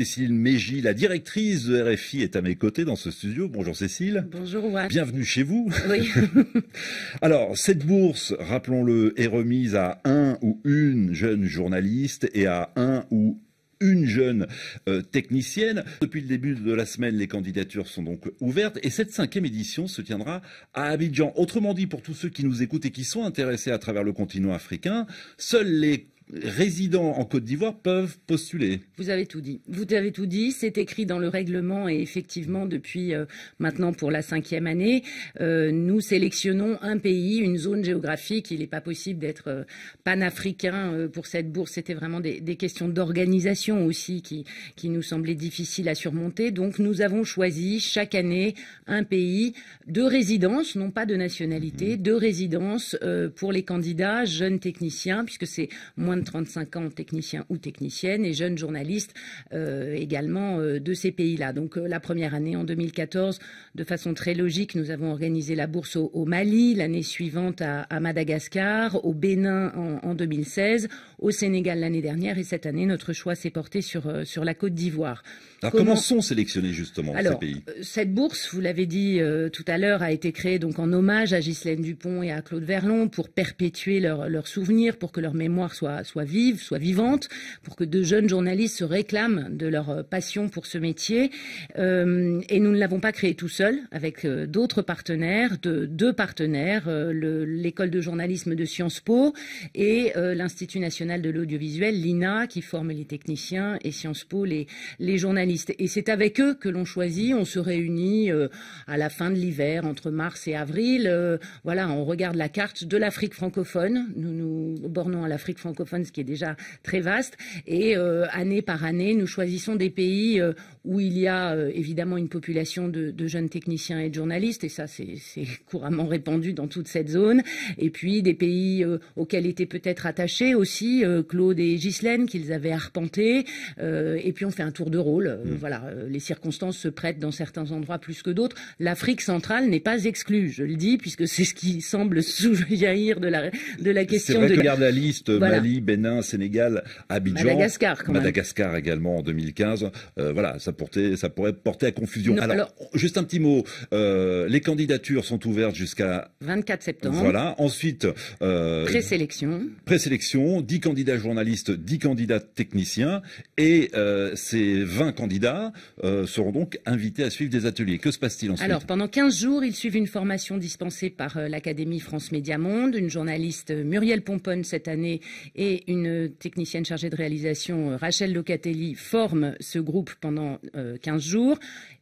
Cécile Mégy, la directrice de RFI, est à mes côtés dans ce studio. Bonjour Cécile. Bonjour Watt. Bienvenue chez vous. Oui. Alors, cette bourse, rappelons-le, est remise à un ou une jeune journaliste et à un ou une jeune euh, technicienne. Depuis le début de la semaine, les candidatures sont donc ouvertes et cette cinquième édition se tiendra à Abidjan. Autrement dit, pour tous ceux qui nous écoutent et qui sont intéressés à travers le continent africain, seuls les résidents en Côte d'Ivoire peuvent postuler. Vous avez tout dit. Vous avez tout dit. C'est écrit dans le règlement et effectivement, depuis euh, maintenant pour la cinquième année, euh, nous sélectionnons un pays, une zone géographique. Il n'est pas possible d'être euh, panafricain pour cette bourse. C'était vraiment des, questions d'organisation aussi qui, qui nous semblaient difficiles à surmonter. Donc nous avons choisi chaque année un pays de résidence, non pas de nationalité, mhm. de résidence pour les candidats jeunes techniciens, puisque c'est moins 35 ans techniciens ou techniciennes et jeunes journalistes euh, également euh, de ces pays-là. Donc euh, la première année en 2014, de façon très logique, nous avons organisé la bourse au, Mali, l'année suivante à, Madagascar, au Bénin en, 2016, au Sénégal l'année dernière et cette année notre choix s'est porté sur, sur la Côte d'Ivoire. Alors comment... sont sélectionnés justement ces pays Cette bourse, vous l'avez dit tout à l'heure, a été créée donc en hommage à Ghislaine Dupont et à Claude Verlon pour perpétuer leurs leur souvenirs, pour que leur mémoire soit, soit vive, soit vivante, pour que de jeunes journalistes se réclament de leur euh, passion pour ce métier. Euh, et nous ne l'avons pas créé tout seul, avec euh, d'autres partenaires, de, deux partenaires, l'école de journalisme de Sciences Po et l'Institut national de l'audiovisuel, l'INA, qui forme les techniciens, et Sciences Po, les, les journalistes. Et c'est avec eux que l'on choisit, on se réunit à la fin de l'hiver, entre mars et avril. voilà, on regarde la carte de l'Afrique francophone. Nous nous bornons à l'Afrique francophone ce qui est déjà très vaste. Et euh, année par année, nous choisissons des pays euh, où il y a euh, évidemment une population de, jeunes techniciens et de journalistes, et ça c'est couramment répandu dans toute cette zone. Et puis des pays auxquels étaient peut-être attachés aussi Claude et Ghislaine, qu'ils avaient arpentés. et puis on fait un tour de rôle. Mm. Voilà, les circonstances se prêtent dans certains endroits plus que d'autres. L'Afrique centrale n'est pas exclue, je le dis, puisque c'est ce qui semble sous de la, de la question. C'est vrai de... que la liste, Mali, Bénin, Sénégal, Abidjan. Madagascar, également en 2015. Euh, voilà, ça, portait, ça pourrait porter à confusion. alors, juste un petit mot. Euh, les candidatures sont ouvertes jusqu'à 24 septembre. Voilà. Ensuite, euh, présélection. Présélection. 10 candidats journalistes, 10 candidats techniciens, et ces 20 candidats seront donc invités à suivre des ateliers. Que se passe-t-il ensuite Alors, pendant 15 jours, ils suivent une formation dispensée par l'Académie France Média Monde, une journaliste Muriel Pomponne cette année et une technicienne chargée de réalisation, euh, Rachel Locatelli, forme ce groupe pendant 15 euh, jours.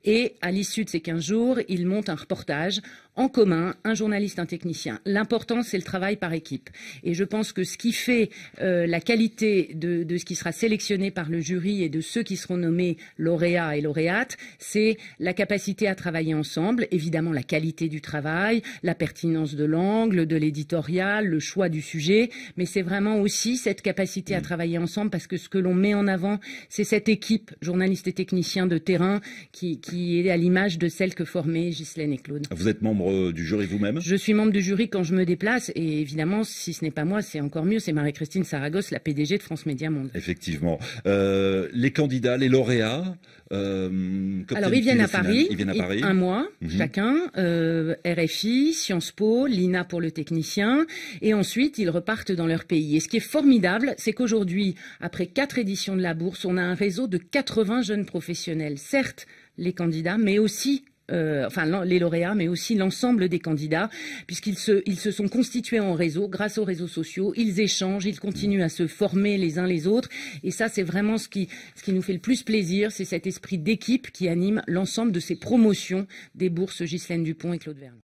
Et à l'issue de ces 15 jours, ils montent un reportage en commun, un journaliste, un technicien. L'important, c'est le travail par équipe. Et je pense que ce qui fait euh, la qualité de, de, ce qui sera sélectionné par le jury et de ceux qui seront nommés lauréats et lauréates, c'est la capacité à travailler ensemble, évidemment la qualité du travail, la pertinence de l'angle, de l'éditorial, le choix du sujet, mais c'est vraiment aussi cette capacité à mm. travailler ensemble parce que ce que l'on met en avant, c'est cette équipe, journalistes et techniciens de terrain, qui, est à l'image de celle que formaient Ghislaine et Claude. Vous êtes membre euh, du jury vous-même Je suis membre du jury quand je me déplace et évidemment, si ce n'est pas moi, c'est encore mieux. C'est Marie-Christine Saragosse, la PDG de France Média Monde. Effectivement. Euh, les candidats, les lauréats euh, Alors, ils viennent, à Paris, ils viennent à Paris. Un mois mhm. chacun. RFI, Sciences Po, l'INA pour le technicien. Et ensuite, ils repartent dans leur pays. Et ce qui est fort formidable, c'est qu'aujourd'hui, après quatre éditions de la bourse, on a un réseau de 80 jeunes professionnels. Certes, les candidats, mais aussi euh, enfin les lauréats, mais aussi l'ensemble des candidats, puisqu'ils se, sont constitués en réseau grâce aux réseaux sociaux, ils échangent, ils continuent à se former les uns les autres, et ça c'est vraiment ce qui, nous fait le plus plaisir, c'est cet esprit d'équipe qui anime l'ensemble de ces promotions des bourses Ghislaine Dupont et Claude Verne.